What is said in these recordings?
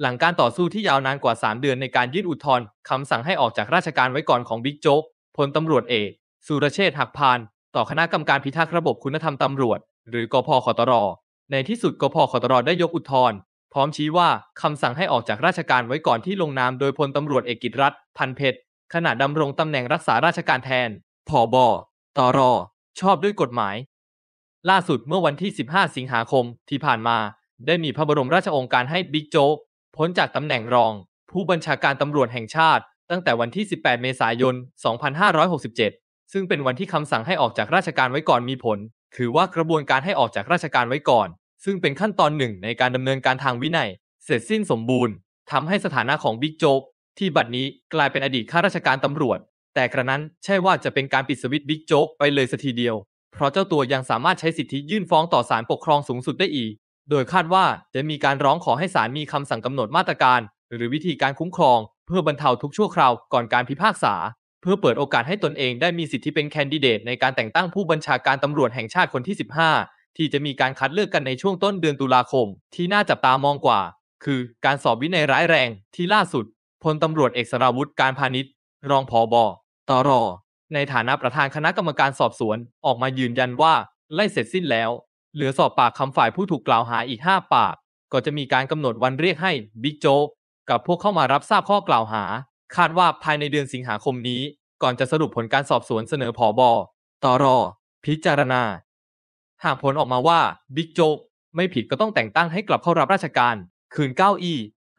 หลังการต่อสู้ที่ยาวนานกว่า 3เดือนในการยื่นอุทธรณ์คำสั่งให้ออกจากราชการไว้ก่อนของบิ๊กโจ๊กพลตำรวจเอกสุรเชษฐ์หักพานต่อคณะกรรมการพิทักษ์ระบบคุณธรรมตำรวจ หรือกพคตร ในที่สุด กพคตรได้ยกอุทธรณ์พร้อมชี้ว่าคำสั่งให้ออกจากราชการไว้ก่อนที่ลงนามโดยพลตำรวจเอกกิตรัตน์พันเพชรขณะดำรงตำแหน่งรักษาราชการแทนผอบอตรชอบด้วยกฎหมาย ล่าสุดเมื่อวันที่ 15 สิงหาคมที่ผ่านมา ได้มีพระบรมราชโองการให้บิ๊กโจ๊กพ้นจากตำแหน่งรอง ผู้บัญชาการตำรวจแห่งชาติ ตั้งแต่วันที่ 18 เมษายน 2567 ซึ่งเป็นวันที่คำสั่งให้ออกจากราชการไว้ก่อนมีผล ถือว่ากระบวนการให้ออกจากราชการไว้ก่อน ซึ่งเป็นขั้นตอนหนึ่งในการดำเนินการทางวินัย เสร็จสิ้นสมบูรณ์ทำให้สถานะของบิ๊กโจ๊กที่บัดนี้กลายเป็นอดีตข้าราชการตำรวจ แต่กระนั้นใช่ว่าจะเป็นการปิดสวิตบิ๊กโจ๊กไปเลยสักทีเดียว เพราะเจ้าตัวยังสามารถใช้สิทธิยื่นฟ้องต่อศาลปกครองสูงสุดได้อีกโดยคาดว่าจะมีการร้องขอให้ศาลมีคำสั่งกำหนดมาตรการ หรือวิธีการคุ้มครอง เพื่อบรรเทาทุกชั่วคราวก่อนการพิพากษา เพื่อเปิดโอกาสให้ตนเองได้มีสิทธิเป็นแคนดิเดตในการแต่งตั้งผู้บัญชาการตำรวจแห่งชาติคนที่ 15 ที่จะมีการคัดเลือกกันในช่วงต้นเดือนตุลาคม ที่น่าจับตามองกว่า คือการสอบวินัยร้ายแรง ที่ล่าสุดพลตำรวจเอกสราวุธการพาณิชย์รองผอบอตรในฐานะประธานคณะกรรมการสอบสวน ออกมายืนยันว่า ไล่เสร็จสิ้นแล้วเหลือสอบปากคำฝ่ายผู้ถูกกล่าวหาอีก 5 ปากก็จะมีการกำหนดวันเรียกให้บิ๊กโจ๊กกับพวกเข้ามารับทราบข้อกล่าวหา คาดว่าภายในเดือนสิงหาคมนี้ก่อนจะสรุปผลการสอบสวนเสนอผอบอตอรอพิจารณา หากผลออกมาว่าบิ๊กโจ๊กไม่ผิดก็ต้องแต่งตั้งให้กลับเข้ารับราชการ คืนเก้าอี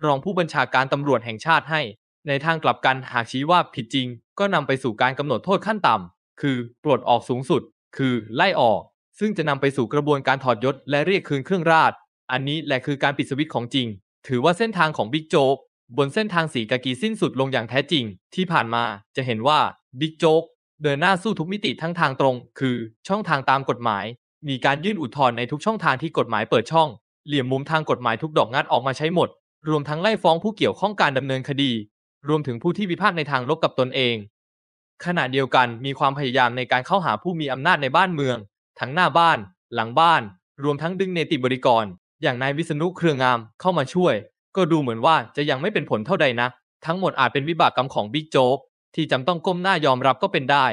รองผู้บัญชาการตำรวจแห่งชาติให้ ในทางกลับกันหากชี้ว่าผิดจริง ก็นำไปสู่การกำหนดโทษขั้นต่ำคือปลดออกสูงสุด คือไล่ออกซึ่งจะนำไปสู่กระบวนการถอดยศ และเรียกคืนเครื่องราช อันนี้แหละคือการปิดสวิตช์ของจริง ถือว่าเส้นทางของบิ๊กโจ๊กบนเส้นทางสีกากีสิ้นสุดลงอย่างแท้จริง ที่ผ่านมาจะเห็นว่าบิ๊กโจ๊กเดินหน้าสู้ทุกมิติทั้งทางตรง คือช่องทางตามกฎหมาย มีการยื่นอุทธรณ์ในทุกช่องทางที่กฎหมายเปิดช่อง เหลี่ยมมุมทางกฎหมายทุกดอกงัดออกมาใช้หมด รวมทั้งไล่ฟ้องผู้เกี่ยวข้องการดำเนินคดี รวมถึงผู้ที่วิพากษ์ในทางลบกับตนเอง ขณะเดียวกันมีความพยายามในการเข้าหาผู้มีอำนาจในบ้านเมืองทั้งหน้าบ้านหลังบ้านรวมทั้งดึงเนติบริกรอย่างนายวิษณุเครืองามเข้ามาช่วยก็ดูเหมือนว่าจะยังไม่เป็นผลเท่าใดนะ ทั้งหมดอาจเป็นวิบากกรรมของบิ๊กโจ๊กที่จำต้องก้มหน้ายอมรับก็เป็นได้